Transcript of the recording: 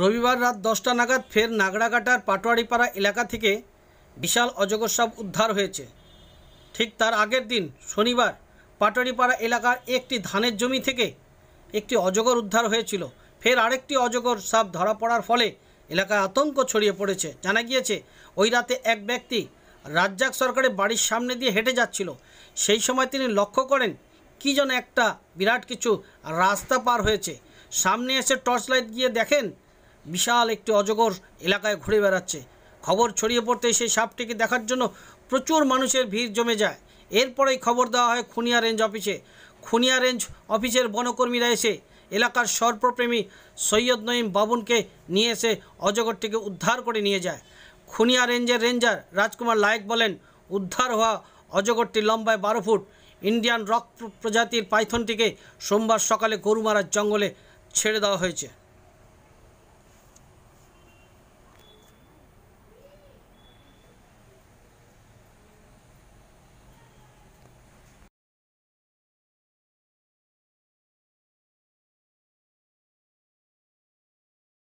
রবিবার রাত দশটা নাগাদ ফের নাগড়াঘাটার পাটোয়ারিপাড়া এলাকা থেকে বিশাল অজগর সাপ উদ্ধার হয়েছে ঠিক তার আগের দিন শনিবার পাটোয়ারিপাড়া এলাকার একটি ধানের জমি থেকে একটি অজগর উদ্ধার হয়েছিল ফের আরেকটি অজগর সাপ ধরা পড়ার ফলে এলাকায় আতঙ্ক ছড়িয়ে পড়েছে জানা গিয়েছে ওই রাতে এক ব্যক্তি রাজ্জাক সরকারের বাড়ির সামনে দিয়ে হেঁটে যাচ্ছিল সেই সময় তিনি লক্ষ্য করেন কি যেন একটা বিরাট কিছু রাস্তা পার হয়েছে সামনে এসে টর্চ লাইট গিয়ে দেখেন বিশাল একটি অজগর এলাকায় ঘুরে বেড়াচ্ছে খবর ছড়িয়ে পড়তে সেই সাপটিকে দেখার জন্য প্রচুর মানুষের ভিড় জমে যায় এরপরেই খবর দেওয়া হয় খুনিয়া রেঞ্জ অফিসে খুনিয়া রেঞ্জ অফিসের বনকর্মীরা এসে এলাকার সর্বপ্রেমী সৈয়দ নঈম বাবুনকে নিয়ে এসে অজগরটিকে উদ্ধার করে নিয়ে যায় খুনিয়া রেঞ্জের রেঞ্জার রাজকুমার লায়েক বলেন উদ্ধার হওয়া অজগরটি লম্বায় বারো ফুট ইন্ডিয়ান রক প্রজাতির পাইথনটিকে সোমবার সকালে গরুমারার জঙ্গলে ছেড়ে দেওয়া হয়েছে